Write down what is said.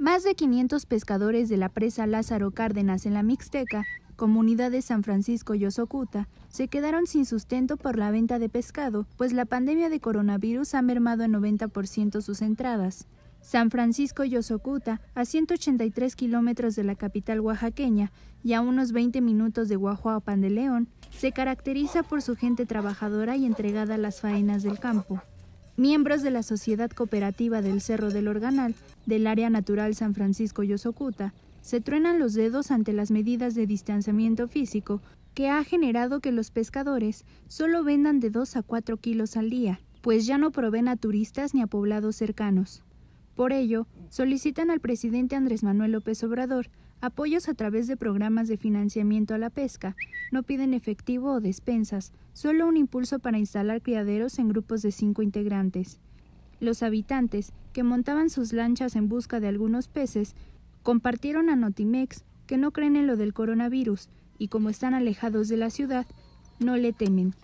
Más de 500 pescadores de la presa Lázaro Cárdenas en la Mixteca, comunidad de San Francisco y se quedaron sin sustento por la venta de pescado, pues la pandemia de coronavirus ha mermado en 90% sus entradas. San Francisco y a 183 kilómetros de la capital oaxaqueña y a unos 20 minutos de Guajuapan de León, se caracteriza por su gente trabajadora y entregada a las faenas del campo miembros de la Sociedad Cooperativa del Cerro del Organal, del Área Natural San Francisco Yosocuta, se truenan los dedos ante las medidas de distanciamiento físico que ha generado que los pescadores solo vendan de 2 a 4 kilos al día, pues ya no proveen a turistas ni a poblados cercanos. Por ello, solicitan al presidente Andrés Manuel López Obrador apoyos a través de programas de financiamiento a la pesca, no piden efectivo o despensas, solo un impulso para instalar criaderos en grupos de cinco integrantes. Los habitantes, que montaban sus lanchas en busca de algunos peces, compartieron a Notimex que no creen en lo del coronavirus y como están alejados de la ciudad, no le temen.